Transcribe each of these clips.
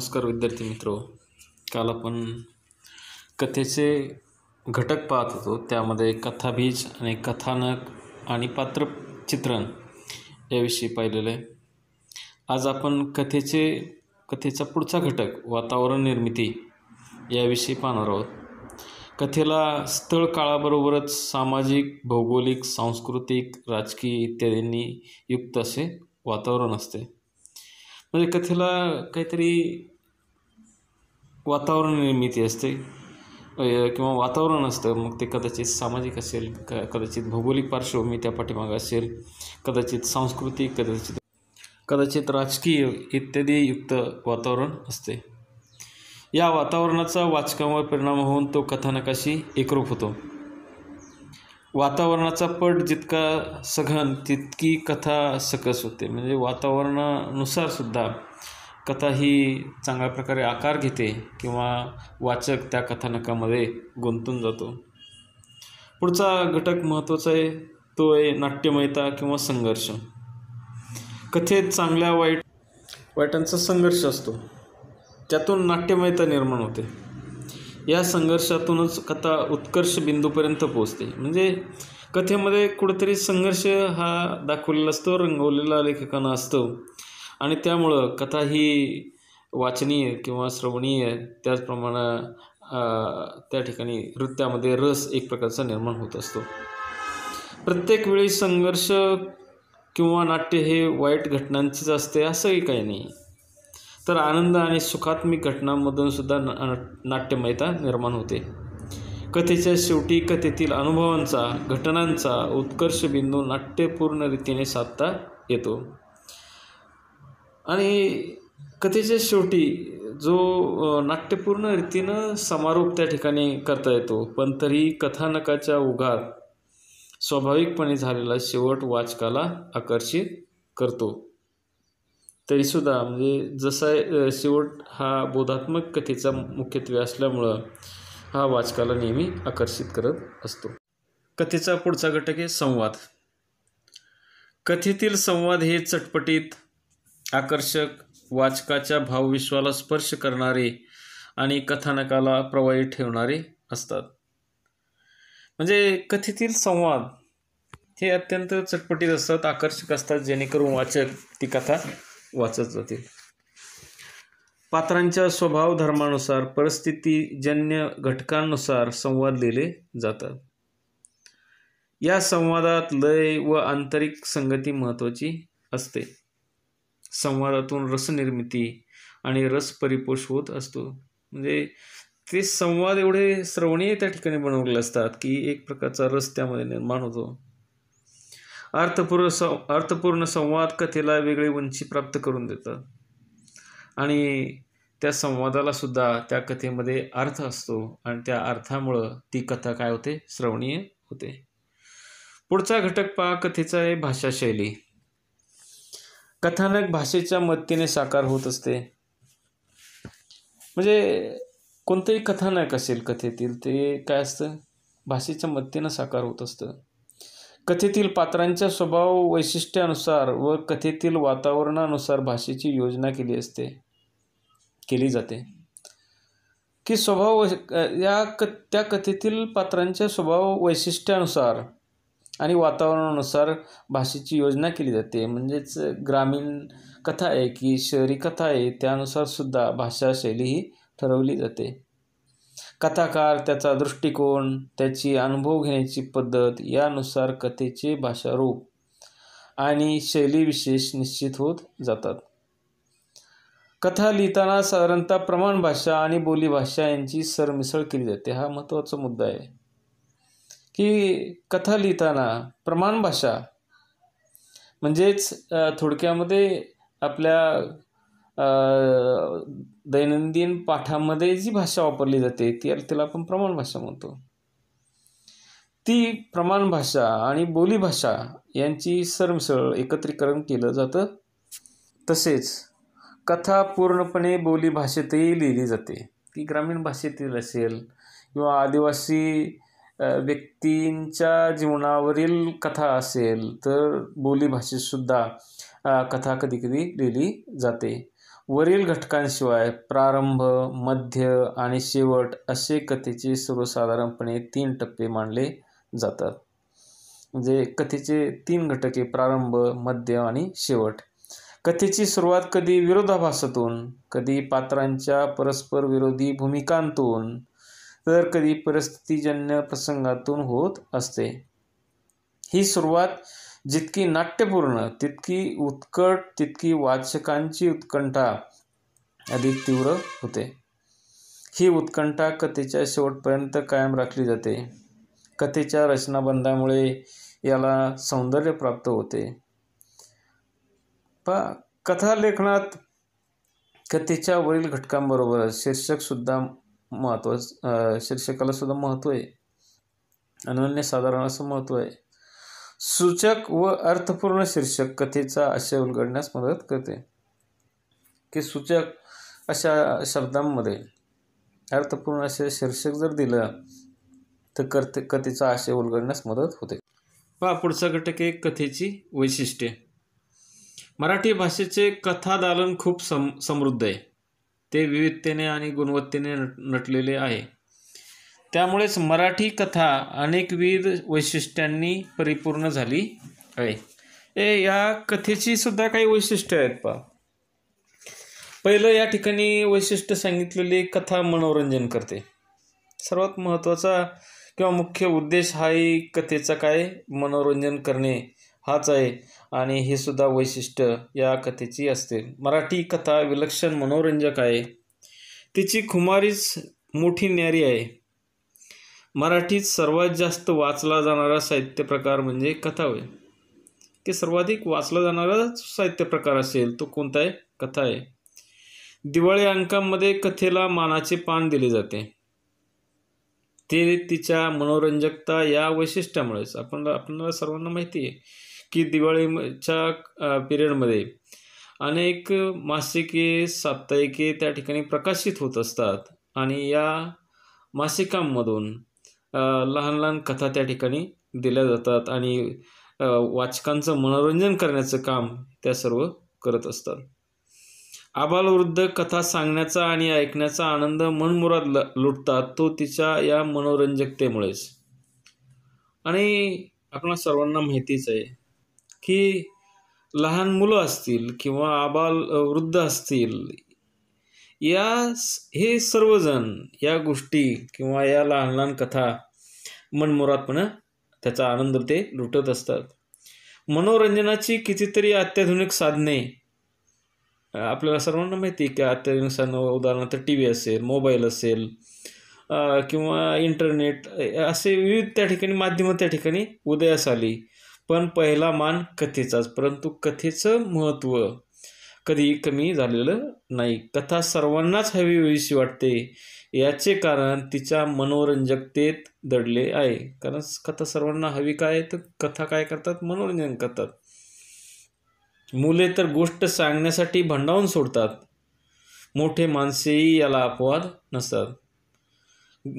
नमस्कार विद्यार्थी मित्रो काल आपण कथेचे घटक पाहत होतो त्यामध्ये कथाबीज आणि कथानक आणि पात्र चित्रण याविषयी पाहिलेलं आहे आज आपण कथेचे कथेचा पुढचा घटक वातावरण निर्मिती याविषयी पाहणार आहोत कथेला स्थळ काळाबरोबरच सामाजिक भौगोलिक सांस्कृतिक राजकीय इत्यादींनी युक्त असे वातावरण असते म्हणजे कथेला काहीतरी वातावरण निर्मिती असते किंवा वातावरण असतं मग ते कदाचित सामाजिक असेल क कदाचित भौगोलिक पार्श्वभूमी त्या पाठीमागं असेल कदाचित सांस्कृतिक कदाचित कदाचित राजकीय इत्यादी युक्त वातावरण असते या वातावरणाचा वाचकांवर परिणाम होऊन तो कथानकाशी एकरूप होतो वातावरणाचा पट जितका सघन तितकी कथा सकस होते म्हणजे वातावरणानुसार सुद्धा कथा ही चांगल्या प्रकारे आकार घेते किंवा वाचक त्या कथानकामध्ये गुंतून जातो पुढचा घटक महत्त्वाचा आहे तो आहे नाट्यमयता किंवा संघर्ष कथेत चांगल्या वाईट वाईटांचा संघर्ष असतो त्यातून नाट्यमयता निर्माण होते या संघर्षातूनच कथा उत्कर्ष बिंदूपर्यंत पोचते म्हणजे कथेमध्ये कुठेतरी संघर्ष हा दाखवलेला असतो रंगवलेला लेखकानं असतो आणि त्यामुळं कथा ही वाचनीय किंवा श्रवणीय त्याचप्रमाणे त्या ठिकाणी नृत्यामध्ये रस एक प्रकारचा निर्माण होत असतो प्रत्येक वेळी संघर्ष किंवा नाट्य हे वाईट घटनांचेच असते असंही काही नाही तर आनंद आणि सुखात्मिक घटनांमधून सुद्धा नाट्यमयता निर्माण होते कथेच्या शेवटी कथेतील अनुभवांचा घटनांचा उत्कर्ष बिंदू नाट्यपूर्ण रीतीने साधता येतो आणि कथेच्या शेवटी जो नाट्यपूर्ण रीतीनं समारोप त्या ठिकाणी करता येतो पण तरी कथानकाच्या उगात स्वाभाविकपणे झालेला शेवट वाचकाला आकर्षित करतो तरीसुद्धा म्हणजे जसा शेवट हा बोधात्मक कथेचा मुख्यत्वे असल्यामुळं हा वाचकाला नेहमी आकर्षित करत असतो कथेचा पुढचा घटक आहे संवाद कथेतील संवाद हे चटपटीत आकर्षक वाचकाच्या भावविश्वाला स्पर्श करणारे आणि कथानकाला प्रवाही ठेवणारे असतात म्हणजे कथेतील संवाद हे अत्यंत चटपटीत असतात आकर्षक असतात जेणेकरून वाचक ती कथा वाचत जातील पात्रांच्या स्वभाव धर्मानुसार परिस्थितीजन्य घटकांनुसार संवाद लिहिले जातात या संवादात लय व आंतरिक संगती महत्त्वाची असते संवादातून रसनिर्मिती आणि रस परिपोष होत असतो म्हणजे ते संवाद एवढे श्रवणीय त्या ठिकाणी बनवलेले असतात की एक प्रकारचा रस त्यामध्ये निर्माण होतो अर्थपूर्ण सं अर्थपूर्ण संवाद कथेला वेगळी उंची प्राप्त करून देतं आणि त्या संवादाला सुद्धा त्या कथेमध्ये अर्थ असतो आणि त्या अर्थामुळं ती कथा काय होते श्रवणीय होते पुढचा घटक पहा कथेचा आहे भाषाशैली कथानक भाषेच्या मदतीने साकार होत असते म्हणजे कोणतंही कथानक असेल कथेतील ते काय असतं भाषेच्या मदतीनं साकार होत असतं कथेतील पात्रांच्या स्वभाव वैशिष्ट्यानुसार व कथेतील वातावरणानुसार भाषेची योजना केली असते केली जाते की स्वभाव या क त्या कथेतील पात्रांच्या स्वभाव वैशिष्ट्यानुसार आणि वातावरणानुसार भाषेची योजना केली जाते म्हणजेच ग्रामीण कथा आहे की शहरी कथा आहे त्यानुसार सुद्धा भाषा ही ठरवली जाते कथाकार त्याचा दृष्टिकोन त्याची अनुभव घेण्याची पद्धत यानुसार कथेचे भाषारूप आणि शैली विशेष निश्चित होत जातात कथा लिहिताना साधारणतः प्रमाण भाषा आणि बोलीभाषा यांची सरमिसळ केली जाते हा महत्त्वाचा मुद्दा आहे की कथा लिहिताना प्रमाण भाषा म्हणजेच थोडक्यामध्ये आपल्या दैनंदिन पाठामध्ये जी भाषा वापरली जाते ती तिला आपण प्रमाण भाषा म्हणतो ती प्रमाण भाषा आणि बोलीभाषा यांची सरमिसळ एकत्रीकरण केलं जातं तसेच कथा पूर्णपणे बोली लिहिली जाते ती ग्रामीण भाषेतील असेल किंवा आदिवासी व्यक्तींच्या जीवनावरील कथा असेल तर बोली कथा कधी कधी लिहिली जाते वरील घटकांशिवाय प्रारंभ मध्य आणि शेवट असे कथेचे सर्वसाधारणपणे तीन टप्पे मानले जातात म्हणजे कथेचे तीन घटके प्रारंभ मध्य आणि शेवट कथेची सुरुवात कधी विरोधाभासातून कधी पात्रांच्या परस्पर विरोधी भूमिकांतून तर कधी परिस्थितीजन्य प्रसंगातून होत असते ही सुरुवात जितकी नाट्यपूर्ण तितकी उत्कट तितकी वाचकांची उत्कंठा अधिक तीव्र होते ही उत्कंठा कथेच्या शेवटपर्यंत कायम राखली जाते कथेच्या रचनाबंधामुळे याला सौंदर्य प्राप्त होते पा कथालेखनात कथेच्या वरील घटकांबरोबर शीर्षकसुद्धा महत्व शीर्षकाला सुद्धा महत्त्व आहे अनन्यसाधारण असं महत्त्व आहे सूचक व अर्थपूर्ण शीर्षक कथेचा आशय उलगडण्यास मदत करते की सूचक अशा शब्दांमध्ये अर्थपूर्ण असे शीर्षक जर दिलं तर कर्ते कथेचा आशय उलगडण्यास मदत होते पहा पुढचा घटक आहे कथेची वैशिष्ट्ये मराठी भाषेचे कथादालन खूप सम समृद्ध आहे ते विविधतेने आणि गुणवत्तेने नट नटलेले आहे त्यामुळेच मराठी कथा अनेकविध वैशिष्ट्यांनी परिपूर्ण झाली आहे ए या कथेची सुद्धा काही वैशिष्ट्य आहेत पा पहिलं या ठिकाणी वैशिष्ट्य सांगितलेली कथा मनोरंजन करते सर्वात महत्त्वाचा किंवा मुख्य उद्देश हाही कथेचा काय मनोरंजन करणे हाच आहे आणि हे सुद्धा वैशिष्ट्य या कथेची असते मराठी कथा विलक्षण मनोरंजक आहे तिची खुमारीच मोठी न्यारी आहे मराठीत सर्वात जास्त वाचला जाणारा साहित्य प्रकार म्हणजे कथा होय की सर्वाधिक वाचला जाणारा साहित्य प्रकार असेल तो कोणता आहे कथा आहे दिवाळी अंकांमध्ये कथेला मानाचे पान दिले जाते ते तिच्या मनोरंजकता या वैशिष्ट्यामुळेच आपण आपल्याला सर्वांना माहिती आहे की दिवाळीच्या पिरियडमध्ये अनेक मासिके साप्ताहिके त्या ठिकाणी प्रकाशित होत असतात आणि या मासिकांमधून लहान लहान कथा त्या ठिकाणी दिल्या जातात आणि वाचकांचं मनोरंजन करण्याचं काम त्या सर्व करत असतात आबालवृद्ध कथा सांगण्याचा आणि ऐकण्याचा आनंद मनमुराद ल लुटतात तो तिच्या या मनोरंजकतेमुळेच आणि आपल्या सर्वांना माहितीच आहे की लहान मुलं असतील किंवा आबाल वृद्ध असतील या हे सर्वजण या गोष्टी किंवा या लहान लहान कथा मनमोरातपणे त्याचा आनंद ते लुटत असतात मनोरंजनाची कितीतरी अत्याधुनिक साधने आपल्याला सर्वांना माहिती आहे की अत्याधुनिक साधनं उदाहरणार्थ टी व्ही असेल मोबाईल असेल किंवा इंटरनेट असे विविध त्या ठिकाणी माध्यमं त्या ठिकाणी उदयास आली पण पहिला मान कथेचाच परंतु कथेचं महत्त्व कधी कमी झालेलं नाही कथा सर्वांनाच हवी हवीशी वाटते याचे कारण तिच्या मनोरंजकतेत दडले आहे कारण कथा सर्वांना हवी काय तर कथा काय करतात मनोरंजन करतात मुले तर गोष्ट सांगण्यासाठी भंडावून सोडतात मोठे माणसेही याला अपवाद नसतात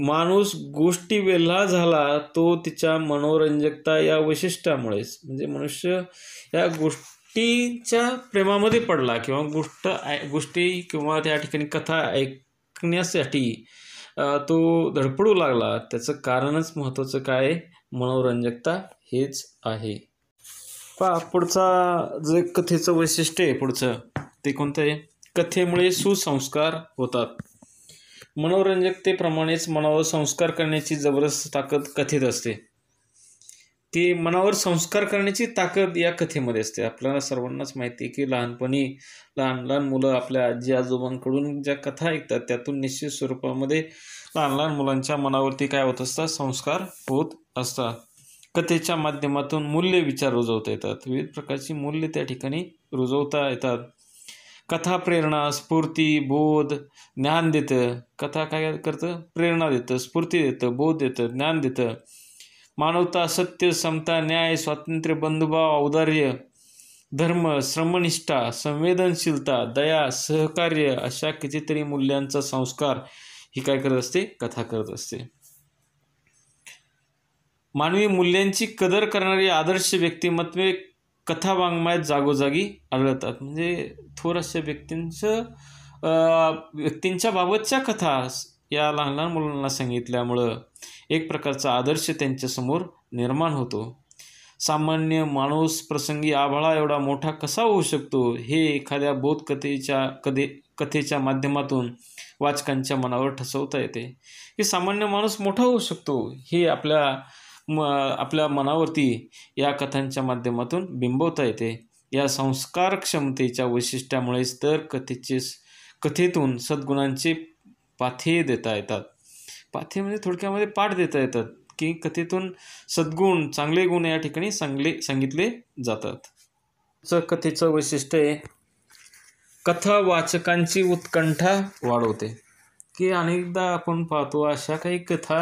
माणूस गोष्टी वेल्हा झाला तो तिच्या मनोरंजकता या वैशिष्ट्यामुळेच म्हणजे मनुष्य या गोष्ट गोष्टीच्या प्रेमामध्ये पडला किंवा गोष्ट गोष्टी किंवा त्या ठिकाणी कथा ऐकण्यासाठी तो धडपडू लागला त्याचं कारणच महत्त्वाचं काय मनोरंजकता हेच आहे पा पुढचा जे कथेचं वैशिष्ट्य आहे पुढचं ते कोणतं आहे कथेमुळे सुसंस्कार होतात मनोरंजकतेप्रमाणेच मनावर संस्कार करण्याची जबरदस्त ताकद कथेत असते ते मनावर संस्कार करण्याची ताकद या कथेमध्ये असते आपल्याला सर्वांनाच माहिती आहे की लहानपणी लहान लहान मुलं आपल्या आजी आजोबांकडून ज्या कथा ऐकतात त्यातून निश्चित स्वरूपामध्ये लहान लहान मुलांच्या मनावरती काय होत असतात संस्कार होत असतात कथेच्या माध्यमातून मूल्य विचार रुजवता येतात विविध प्रकारची मूल्य त्या ठिकाणी रुजवता येतात कथा प्रेरणा स्फूर्ती बोध ज्ञान देतं कथा काय करतं प्रेरणा देतं स्फूर्ती देतं बोध देतं ज्ञान देतं मानवता सत्य समता न्याय स्वातंत्र्य बंधुभाव औदार्य धर्म श्रमनिष्ठा संवेदनशीलता दया सहकार्य अशा कितीतरी मूल्यांचा संस्कार ही काय करत असते कथा करत असते मानवी मूल्यांची कदर करणारी आदर्श व्यक्तिमत्वे कथा वाङ्मयात जागोजागी आढळतात म्हणजे थोर व्यक्तींचं व्यक्तींच्या बाबतच्या कथा या लहान लहान मुलांना सांगितल्यामुळं एक प्रकारचा आदर्श त्यांच्यासमोर निर्माण होतो सामान्य माणूस प्रसंगी आभाळा एवढा मोठा कसा होऊ शकतो हे एखाद्या बोधकथेच्या कधे कथेच्या माध्यमातून वाचकांच्या मनावर ठसवता येते की सामान्य माणूस मोठा होऊ शकतो हे आपल्या म आपल्या मनावरती या कथांच्या माध्यमातून बिंबवता येते या संस्कार क्षमतेच्या वैशिष्ट्यामुळेच तर कथेचे कथेतून सद्गुणांचे पाथे देता येतात पाथी म्हणजे थोडक्यामध्ये पाठ देता येतात की कथेतून सद्गुण चांगले गुण या ठिकाणी सांगले सांगितले जातात कथेचं वैशिष्ट्य आहे कथा वाचकांची उत्कंठा वाढवते की अनेकदा आपण पाहतो अशा काही कथा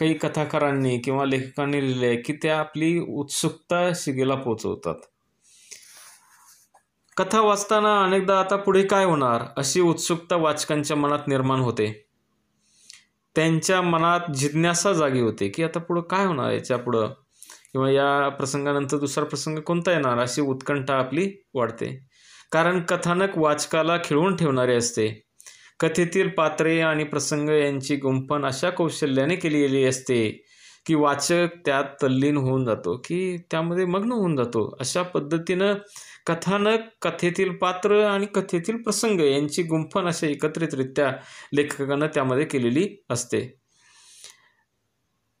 काही कथाकारांनी किंवा लेखकांनी लिहिल्या की त्या आपली उत्सुकता शिगेला पोचवतात कथा वाचताना अनेकदा आता पुढे काय होणार अशी उत्सुकता वाचकांच्या मनात निर्माण होते त्यांच्या मनात जिज्ञासा जागी होते की आता पुढं काय होणार याच्या पुढं किंवा या प्रसंगानंतर दुसरा प्रसंग कोणता येणार अशी उत्कंठा आपली वाढते कारण कथानक वाचकाला खिळवून ठेवणारे असते कथेतील पात्रे आणि प्रसंग यांची गुंफण अशा कौशल्याने केलेली असते की वाचक त्यात तल्लीन होऊन जातो की त्यामध्ये मग्न होऊन जातो अशा पद्धतीनं कथानक कथेतील पात्र आणि कथेतील प्रसंग यांची गुंफण अशा एकत्रितरित्या लेखकानं त्यामध्ये केलेली असते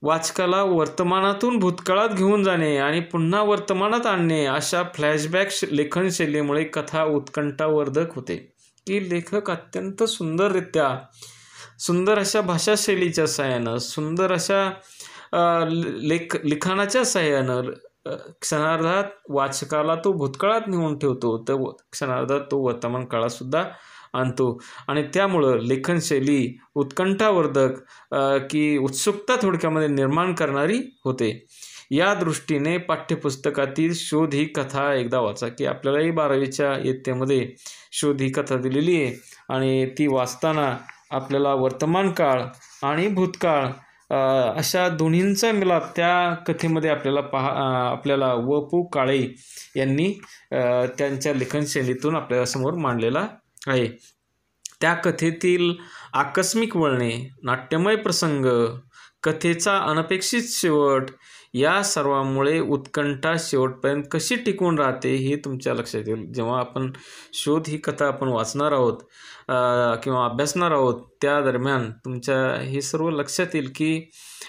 वाचकाला वर्तमानातून भूतकाळात घेऊन जाणे आणि पुन्हा वर्तमानात आणणे अशा फ्लॅशबॅक लेखनशैलीमुळे कथा उत्कंठावर्धक होते की लेखक अत्यंत सुंदररित्या सुंदर अशा भाषाशैलीच्या सहाय्यानं सुंदर अशा लेख लिखाणाच्या सहाय्यानं क्षणार्धात वाचकाला तो भूतकाळात नेऊन ठेवतो तर क्षणार्धात तो वर्तमान काळातसुद्धा आणतो आणि त्यामुळं लेखनशैली उत्कंठावर्धक की उत्सुकता थोडक्यामध्ये निर्माण करणारी होते या दृष्टीने पाठ्यपुस्तकातील शोध ही कथा एकदा वाचा की आपल्यालाही बारावीच्या इयत्तेमध्ये शोध ही कथा दिलेली आहे आणि ती वाचताना आपल्याला वर्तमान काळ आणि भूतकाळ अशा दोन्हींचा मिलाप त्या कथेमध्ये आपल्याला पहा आपल्याला व पू काळे यांनी त्यांच्या लेखनशैलीतून समोर मांडलेला आहे त्या कथेतील आकस्मिक वळणे नाट्यमय प्रसंग कथेचा अनपेक्षित शेवट या सर्वामुळे उत्कंठा शेवटपर्यंत कशी टिकून राहते हे तुमच्या लक्षात येईल जेव्हा आपण शोध ही कथा आपण वाचणार आहोत किंवा अभ्यासणार आहोत त्या दरम्यान तुमच्या हे सर्व लक्षात येईल की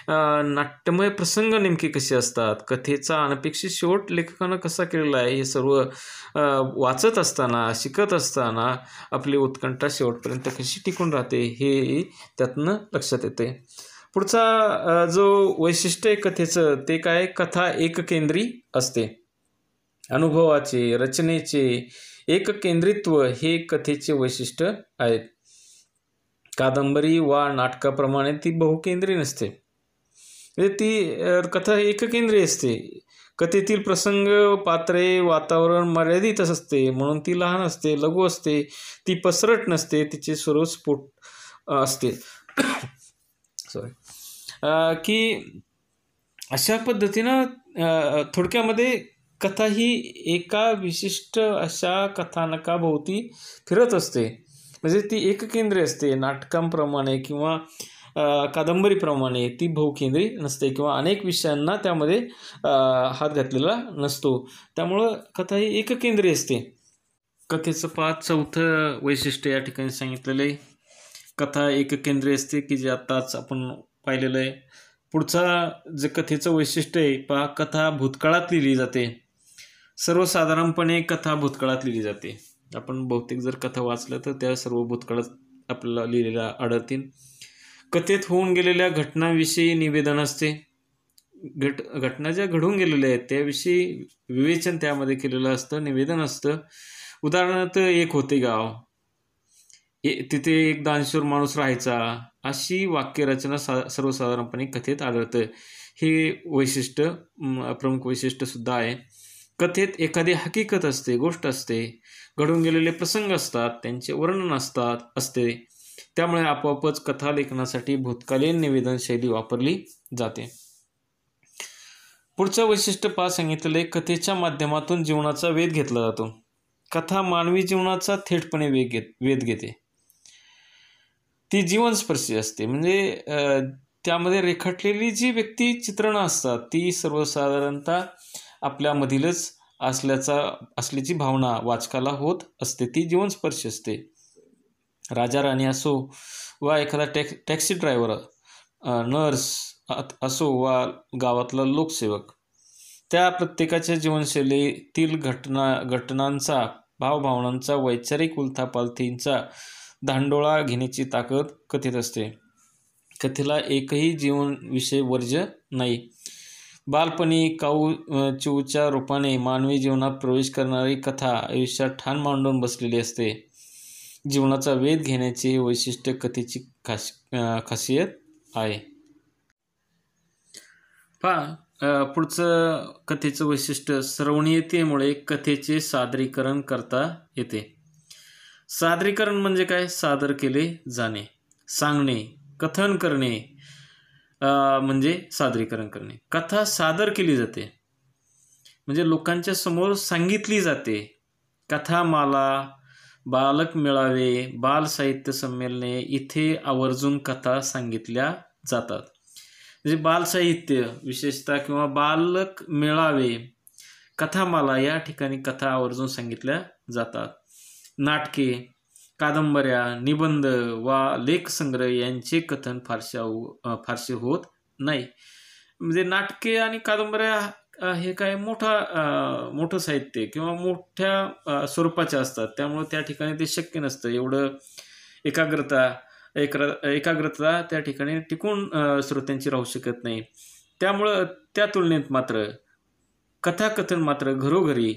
नाट्यमय प्रसंग नेमके कसे असतात कथेचा अनपेक्षित शेवट लेखकानं कसा केलेला आहे हे सर्व वाचत असताना शिकत असताना आपली उत्कंठा शेवटपर्यंत कशी टिकून राहते हे त्यातनं लक्षात येते पुढचा जो वैशिष्ट्य आहे कथेचं ते काय कथा एककेंद्री असते अनुभवाचे रचनेचे एककेंद्रित्व हे कथेचे वैशिष्ट्य आहेत कादंबरी वा नाटकाप्रमाणे ती बहुकेंद्री नसते म्हणजे ती कथा एककेंद्री असते कथेतील प्रसंग पात्रे वातावरण मर्यादितच असते म्हणून ती लहान असते लघु असते ती पसरट नसते तिचे स्वरूप स्फुट असते सॉरी की अशा पद्धतीनं थोडक्यामध्ये कथा ही एका विशिष्ट अशा कथानकाभोवती फिरत असते म्हणजे ती एककेंद्रीय असते नाटकांप्रमाणे किंवा कादंबरीप्रमाणे ती बहुकेंद्री नसते किंवा अनेक विषयांना त्यामध्ये हात घातलेला नसतो त्यामुळं कथा ही एककेंद्रीय असते कथेचं पाच चौथं वैशिष्ट्य या ठिकाणी सांगितलेलं आहे कथा एककेंद्रीय असते की जे आत्ताच आपण पाहिलेलं आहे पुढचा जे कथेचं वैशिष्ट्य आहे पहा कथा भूतकाळात लिहिली जाते सर्वसाधारणपणे कथा भूतकाळात लिहिली जाते आपण बहुतेक जर कथा वाचलं तर त्या सर्व भूतकाळात आपल्याला लिहिलेल्या आढळतील कथेत होऊन गेलेल्या घटनाविषयी निवेदन असते घट घटना ज्या घडून गेलेल्या आहेत त्याविषयी विवेचन त्यामध्ये केलेलं असतं निवेदन असतं उदाहरणार्थ एक होते गाव तिथे एक दानशूर माणूस राहायचा अशी वाक्यरचना सा सर्वसाधारणपणे कथेत आढळतं हे वैशिष्ट्य प्रमुख वैशिष्ट्यसुद्धा आहे कथेत एखादी हकीकत असते गोष्ट असते घडून गेलेले प्रसंग असतात त्यांचे वर्णन असतात असते त्यामुळे आपोआपच कथा लेखनासाठी भूतकालीन निवेदन शैली वापरली जाते पुढचं वैशिष्ट्य पा सांगितलेले कथेच्या माध्यमातून जीवनाचा वेध घेतला जातो कथा मानवी जीवनाचा थेटपणे वेग घेत वेध घेते ती जीवनस्पर्शी असते म्हणजे त्यामध्ये रेखाटलेली जी व्यक्ती चित्रणं असतात ती सर्वसाधारणतः आपल्यामधीलच असल्याचा असल्याची भावना वाचकाला होत असते ती जीवनस्पर्शी असते राजा राणी असो वा एखादा टॅक्स टॅक्सी ड्रायव्हर नर्स असो वा गावातला लोकसेवक त्या प्रत्येकाच्या जीवनशैलीतील घटना घटनांचा भावभावनांचा वैचारिक उलथापालथींचा धांडोळा घेण्याची ताकद कथेत असते कथेला एकही जीवन विषय वर्ज्य नाही बालपणी काऊ चिऊच्या रूपाने मानवी जीवनात प्रवेश करणारी कथा आयुष्यात ठाण मांडून बसलेली असते जीवनाचा वेध घेण्याची वैशिष्ट्य कथेची खास खासियत आहे पहा पुढचं कथेचं वैशिष्ट्य श्रवणीयतेमुळे कथेचे सादरीकरण करता येते सादरीकरण म्हणजे काय सादर केले जाणे सांगणे कथन करणे म्हणजे सादरीकरण करणे कथा सादर केली जाते म्हणजे लोकांच्या समोर सांगितली जाते कथामाला बालक मेळावे बाल साहित्य संमेलने इथे आवर्जून कथा सांगितल्या जातात म्हणजे बाल साहित्य विशेषतः किंवा बालक मेळावे कथामाला या ठिकाणी कथा आवर्जून सांगितल्या जातात नाटके कादंबऱ्या निबंध वा लेखसंग्रह यांचे कथन फारसे फारसे होत नाही म्हणजे नाटके आणि कादंबऱ्या हे काय मोठा मोठं साहित्य किंवा मोठ्या स्वरूपाच्या असतात त्यामुळं त्या ठिकाणी ते शक्य नसतं एवढं एकाग्रता एकाग्रता त्या ठिकाणी टिकून श्रोत्यांची राहू शकत नाही त्यामुळं त्या तुलनेत मात्र कथाकथन मात्र घरोघरी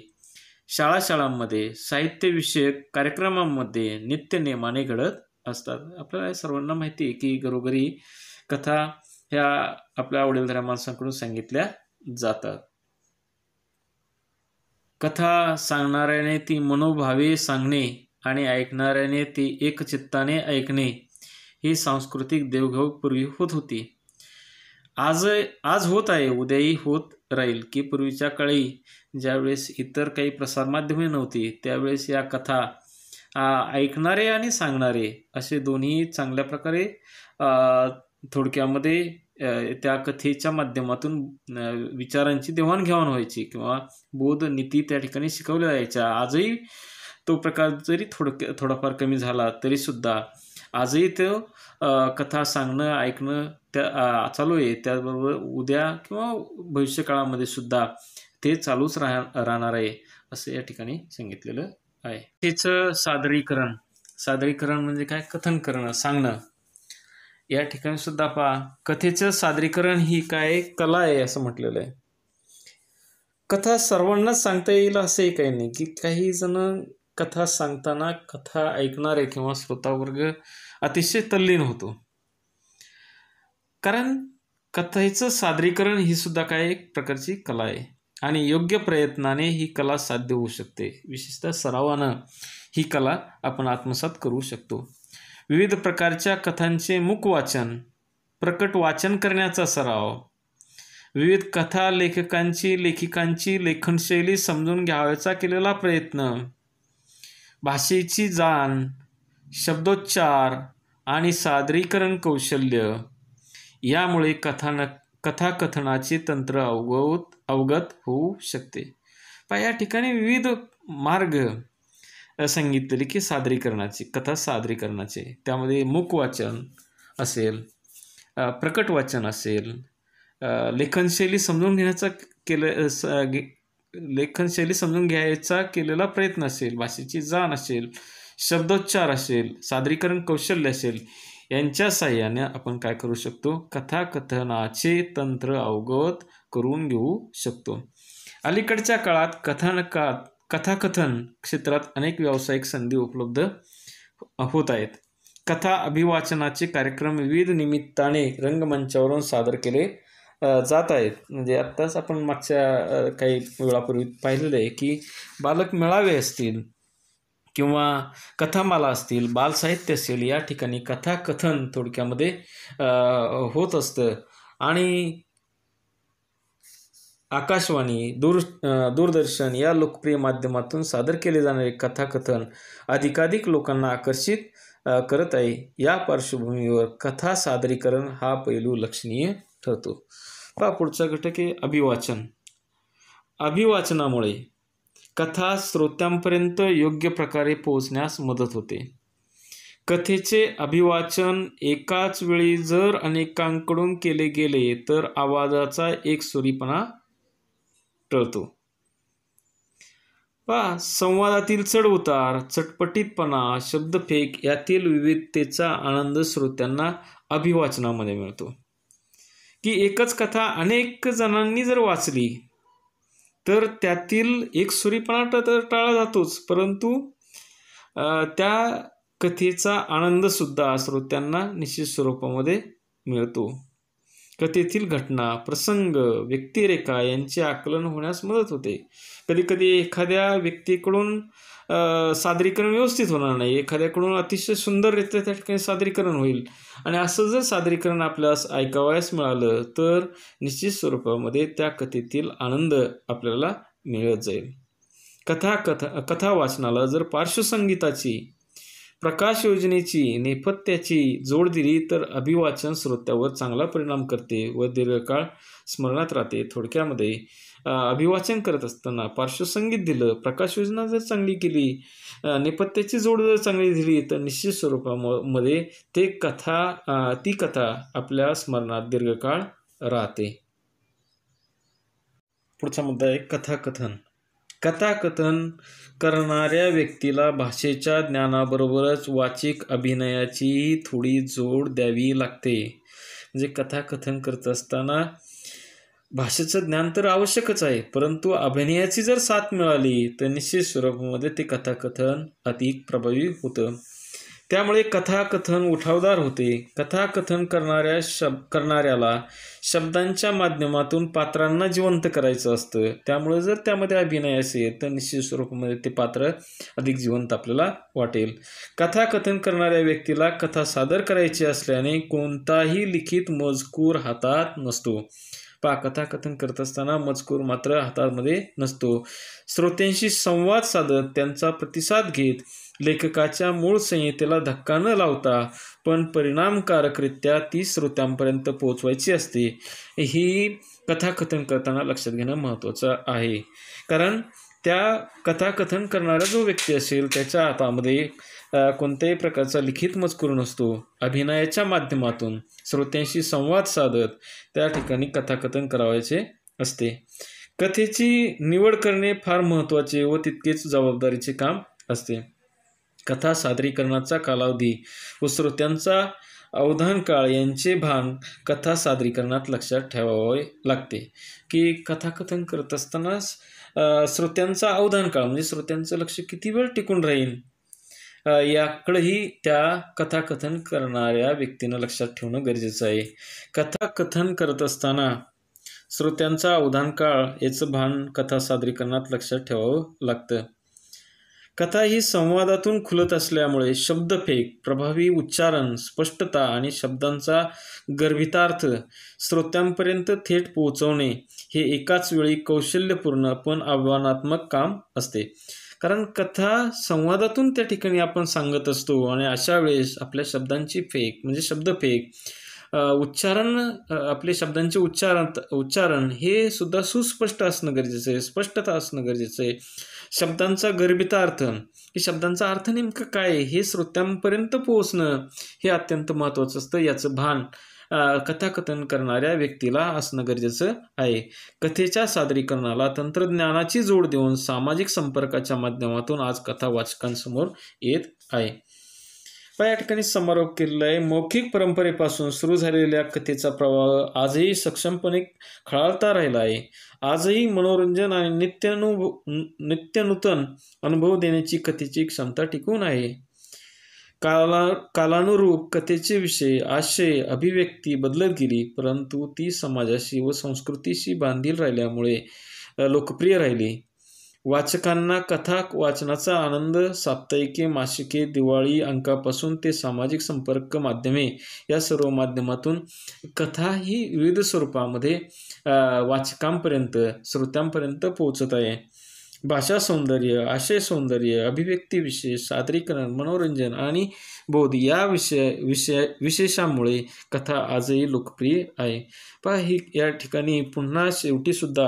शाळा शाळांमध्ये साहित्यविषयक कार्यक्रमांमध्ये नित्य नेमाने घडत असतात आपल्याला सर्वांना माहिती आहे की घरोघरी कथा ह्या आपल्या वडीलधाऱ्या माणसांकडून सांगितल्या जातात कथा सांगणाऱ्याने ती मनोभावे सांगणे आणि ऐकणाऱ्याने ती एकचित्ताने ऐकणे ही सांस्कृतिक देवघेव पूर्वी होत होती आज आज होत आहे उद्याही होत राहील की पूर्वीच्या काळी ज्यावेळेस इतर काही प्रसारमाध्यमे नव्हती त्यावेळेस या कथा ऐकणारे आणि सांगणारे असे दोन्ही चांगल्या प्रकारे थोडक्यामध्ये त्या कथेच्या माध्यमातून विचारांची देवाणघेवाण व्हायची किंवा बोध नीती त्या ठिकाणी शिकवल्या जायच्या आजही तो प्रकार जरी थोडक्या थोडाफार कमी झाला तरीसुद्धा आजही तो कथा सांगणं ऐकणं त्या चालू आहे त्याचबरोबर उद्या किंवा भविष्यकाळामध्ये सुद्धा ते चालूच राह राहणार आहे असं या ठिकाणी सांगितलेलं आहे तेचं सादरीकरण सादरीकरण म्हणजे काय कथन करणं सांगणं या ठिकाणी सुद्धा पहा कथेचं सादरीकरण ही काय कला आहे असं म्हटलेलं आहे कथा सर्वांनाच सांगता येईल असंही काही नाही की काही जण कथा सांगताना कथा ऐकणारे किंवा श्रोतावर्ग अतिशय तल्लीन होतो कारण कथेचं सादरीकरण ही सुद्धा काय एक प्रकारची कला आहे आणि योग्य प्रयत्नाने ही कला साध्य होऊ शकते विशेषतः सरावानं ही कला आपण आत्मसात करू शकतो विविध प्रकारच्या कथांचे मुख वाचन प्रकट वाचन करण्याचा सराव विविध कथा लेखकांची लेखिकांची लेखनशैली समजून घ्यावयाचा केलेला प्रयत्न भाषेची जाण शब्दोच्चार आणि सादरीकरण कौशल्य यामुळे कथानक कथाकथनाचे तंत्र अवगत अवगत होऊ शकते पण या ठिकाणी विविध मार्ग सांगितलेले की सादरीकरणाचे कथा सादरीकरणाचे त्यामध्ये मूक वाचन असेल प्रकट वाचन असेल लेखनशैली समजून घेण्याचा केलं लेखनशैली समजून घ्यायचा केलेला प्रयत्न असेल भाषेची जाण असेल शब्दोच्चार असेल सादरीकरण कौशल्य असेल यांच्या साह्याने आपण काय करू शकतो कथाकथनाचे तंत्र अवगत करून घेऊ शकतो अलीकडच्या काळात कथानकात कथाकथन क्षेत्रात अनेक व्यावसायिक संधी उपलब्ध होत आहेत कथा अभिवाचनाचे कार्यक्रम विविध निमित्ताने रंगमंचावरून सादर केले जात आहेत म्हणजे आत्ताच आपण मागच्या काही वेळापूर्वी पाहिलेलं आहे की बालक मेळावे असतील किंवा कथामाला असतील बालसाहित्य असेल या ठिकाणी कथाकथन थोडक्यामध्ये होत असतं आणि आकाशवाणी दूर दूरदर्शन या लोकप्रिय माध्यमातून सादर केले जाणारे कथाकथन अधिकाधिक लोकांना आकर्षित करत आहे या पार्श्वभूमीवर कथा सादरीकरण हा पैलू लक्षणीय ठरतो पहा पुढचा घटक आहे अभिवाचन अभिवाचनामुळे कथा श्रोत्यांपर्यंत योग्य प्रकारे पोहोचण्यास मदत होते कथेचे अभिवाचन एकाच वेळी जर अनेकांकडून केले गेले तर आवाजाचा एक सुरीपणा टळतो पहा संवादातील चढउतार चटपटीतपणा शब्दफेक यातील विविधतेचा आनंद श्रोत्यांना अभिवाचनामध्ये मिळतो की एकच कथा अनेक जणांनी जर वाचली तर त्यातील एक सुरीपणा तर टाळा जातोच परंतु त्या कथेचा आनंदसुद्धा श्रोत्यांना निश्चित स्वरूपामध्ये मिळतो कथेतील घटना प्रसंग व्यक्तिरेखा यांचे आकलन होण्यास मदत होते कधीकधी एखाद्या व्यक्तीकडून सादरीकरण व्यवस्थित होणार नाही एखाद्याकडून अतिशय सुंदररित्या त्या ठिकाणी सादरीकरण होईल आणि असं जर सादरीकरण आपल्यास ऐकावयास मिळालं तर निश्चित स्वरूपामध्ये त्या कथेतील आनंद आपल्याला मिळत जाईल कथा कथा कथा वाचनाला जर पार्श्वसंगीताची प्रकाश योजनेची नेपथ्याची जोड दिली तर अभिवाचन श्रोत्यावर चांगला परिणाम करते व दीर्घकाळ स्मरणात राहते थोडक्यामध्ये अभिवाचन करत असताना पार्श्वसंगीत दिलं प्रकाश योजना जर चांगली केली नेपथ्याची जोड जर चांगली दिली तर निश्चित स्वरूपामध्ये ते कथा ती कथा आपल्या स्मरणात दीर्घकाळ राहते पुढचा मुद्दा आहे कथाकथन कथाकथन करणाऱ्या व्यक्तीला भाषेच्या ज्ञानाबरोबरच वाचिक अभिनयाची थोडी जोड द्यावी लागते म्हणजे कथाकथन करत असताना भाषेचं ज्ञान तर आवश्यकच आहे परंतु अभिनयाची जर साथ मिळाली तर निश्चित स्वरूपामध्ये ते कथाकथन अधिक प्रभावी होतं त्यामुळे कथाकथन उठावदार होते कथाकथन करणाऱ्या शब करणाऱ्याला शब्दांच्या माध्यमातून पात्रांना जिवंत करायचं असतं त्यामुळे जर त्यामध्ये अभिनय असेल तर निश्चित स्वरूपामध्ये ते पात्र अधिक जिवंत आपल्याला वाटेल कथाकथन करणाऱ्या व्यक्तीला कथा सादर करायची असल्याने कोणताही लिखित मजकूर हातात नसतो पहा कथाकथन करत असताना मजकूर मात्र हातामध्ये नसतो श्रोत्यांशी संवाद साधत त्यांचा प्रतिसाद घेत लेखकाच्या मूळ संहितेला धक्का न लावता पण परिणामकारकरित्या ती श्रोत्यांपर्यंत पोहोचवायची असते ही कथाकथन करताना लक्षात घेणं महत्त्वाचं आहे कारण त्या कथाकथन करणारा जो व्यक्ती असेल त्याच्या हातामध्ये कोणत्याही प्रकारचा लिखित मजकूर नसतो अभिनयाच्या माध्यमातून श्रोत्यांशी संवाद साधत त्या ठिकाणी कथाकथन करावायचे असते कथेची निवड करणे फार महत्त्वाचे व तितकेच जबाबदारीचे काम असते कथा सादरीकरणाचा कालावधी व श्रोत्यांचा अवधान काळ यांचे भान कथा सादरीकरणात लक्षात ठेवावे लागते की कथाकथन करत असतानाच श्रोत्यांचा अवधान काळ म्हणजे श्रोत्यांचं लक्ष किती वेळ टिकून राहील याकडेही त्या कथाकथन करणाऱ्या व्यक्तीनं लक्षात ठेवणं गरजेचं आहे कथाकथन करत असताना श्रोत्यांचा अवधान काळ याचं भान कथा सादरीकरणात लक्षात ठेवावं लागतं कथा ही संवादातून खुलत असल्यामुळे शब्दफेक प्रभावी उच्चारण स्पष्टता आणि शब्दांचा गर्भितार्थ श्रोत्यांपर्यंत थेट पोहोचवणे हे एकाच वेळी कौशल्यपूर्ण पण आव्हानात्मक काम असते कारण कथा संवादातून त्या ठिकाणी आपण सांगत असतो आणि अशा वेळेस आपल्या शब्दांची फेक म्हणजे शब्दफेक उच्चारण आपले शब्दांचे उच्चारण उच्चारण हे सुद्धा सुस्पष्ट असणं गरजेचं आहे स्पष्टता असणं गरजेचं आहे शब्दांचा गर्भिता अर्थ की शब्दांचा अर्थ नेमकं काय हे श्रोत्यांपर्यंत पोहोचणं हे अत्यंत महत्त्वाचं असतं याचं भान कथाकथन करणाऱ्या व्यक्तीला असणं गरजेचं आहे कथेच्या सादरीकरणाला तंत्रज्ञानाची जोड देऊन सामाजिक संपर्काच्या माध्यमातून आज कथा वाचकांसमोर येत आहे या ठिकाणी समारोप केलेला आहे मौखिक परंपरेपासून सुरू झालेल्या कथेचा प्रवाह आजही सक्षमपणे खळाळता राहिला आहे आजही मनोरंजन आणि नित्यानुभव नित्यनूतन अनुभव देण्याची कथेची क्षमता टिकून आहे काला कालानुरूप कथेचे विषय आशय अभिव्यक्ती बदलत गेली परंतु ती समाजाशी व संस्कृतीशी बांधील राहिल्यामुळे लोकप्रिय राहिली वाचकांना कथा वाचनाचा आनंद साप्ताहिके मासिके दिवाळी अंकापासून ते सामाजिक संपर्क माध्यमे या सर्व माध्यमातून कथा ही विविध स्वरूपामध्ये वाचकांपर्यंत श्रोत्यांपर्यंत पोहोचत आहे भाषा सौंदर्य आशय सौंदर्य अभिव्यक्ती विशेष सादरीकरण मनोरंजन आणि बोध या विषय विषय विशेषामुळे कथा आजही लोकप्रिय आहे पहा ही या ठिकाणी पुन्हा शेवटीसुद्धा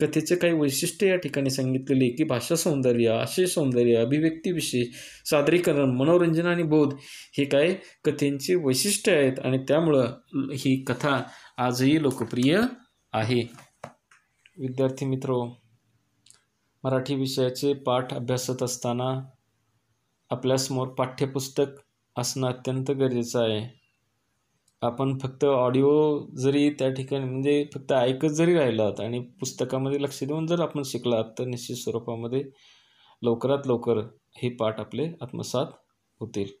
कथेचे काही वैशिष्ट्य या ठिकाणी सांगितलेले की भाषा सौंदर्य आशय सौंदर्य अभिव्यक्ती विशेष सादरीकरण मनोरंजन आणि बोध हे काय कथेंची वैशिष्ट्य आहेत आणि त्यामुळं ही कथा आजही लोकप्रिय आहे विद्यार्थी मित्रो मराठी विषयाचे पाठ अभ्यासत असताना आपल्यासमोर पाठ्यपुस्तक असणं अत्यंत गरजेचं आहे आपण फक्त ऑडिओ जरी त्या ठिकाणी म्हणजे फक्त ऐकत जरी राहिलात आणि पुस्तकामध्ये लक्ष देऊन जर आपण शिकलात तर निश्चित स्वरूपामध्ये लवकरात लवकर हे पाठ आपले आत्मसात होतील